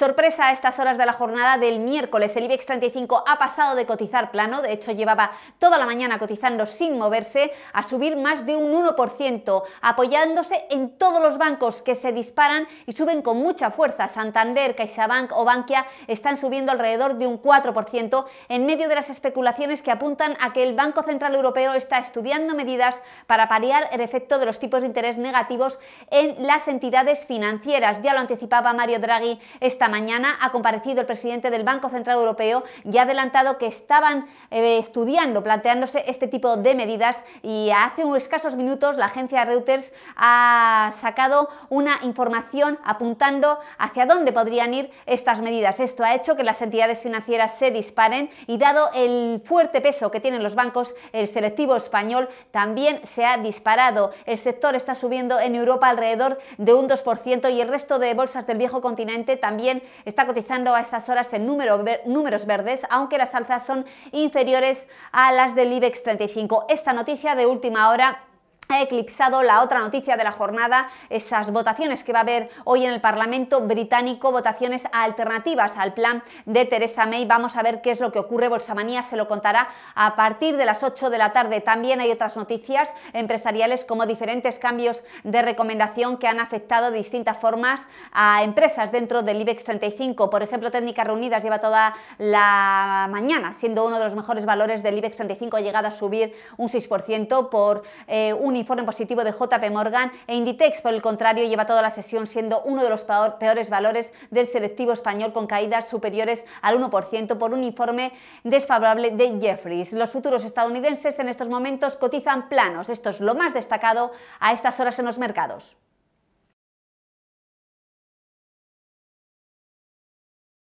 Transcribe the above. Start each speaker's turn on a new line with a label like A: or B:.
A: Sorpresa a estas horas de la jornada del miércoles. El IBEX 35 ha pasado de cotizar plano, de hecho llevaba toda la mañana cotizando sin moverse, a subir más de un 1%, apoyándose en todos los bancos que se disparan y suben con mucha fuerza. Santander, CaixaBank o Bankia están subiendo alrededor de un 4% en medio de las especulaciones que apuntan a que el Banco Central Europeo está estudiando medidas para paliar el efecto de los tipos de interés negativos en las entidades financieras. Ya lo anticipaba Mario Draghi esta mañana ha comparecido el presidente del Banco Central Europeo y ha adelantado que estaban eh, estudiando, planteándose este tipo de medidas y hace unos escasos minutos la agencia Reuters ha sacado una información apuntando hacia dónde podrían ir estas medidas. Esto ha hecho que las entidades financieras se disparen y dado el fuerte peso que tienen los bancos, el selectivo español también se ha disparado. El sector está subiendo en Europa alrededor de un 2% y el resto de bolsas del viejo continente también está cotizando a estas horas en números verdes, aunque las alzas son inferiores a las del IBEX 35. Esta noticia de última hora ha eclipsado la otra noticia de la jornada, esas votaciones que va a haber hoy en el Parlamento británico, votaciones alternativas al plan de Theresa May. Vamos a ver qué es lo que ocurre. Bolsamanía se lo contará a partir de las 8 de la tarde. También hay otras noticias empresariales como diferentes cambios de recomendación que han afectado de distintas formas a empresas dentro del IBEX 35. Por ejemplo, Técnicas Reunidas lleva toda la mañana siendo uno de los mejores valores del IBEX 35, ha llegado a subir un 6% por eh, un informe positivo de JP Morgan e Inditex, por el contrario, lleva toda la sesión siendo uno de los peores valores del selectivo español con caídas superiores al 1% por un informe desfavorable de Jeffries. Los futuros estadounidenses en estos momentos cotizan planos. Esto es lo más destacado a estas horas en los mercados.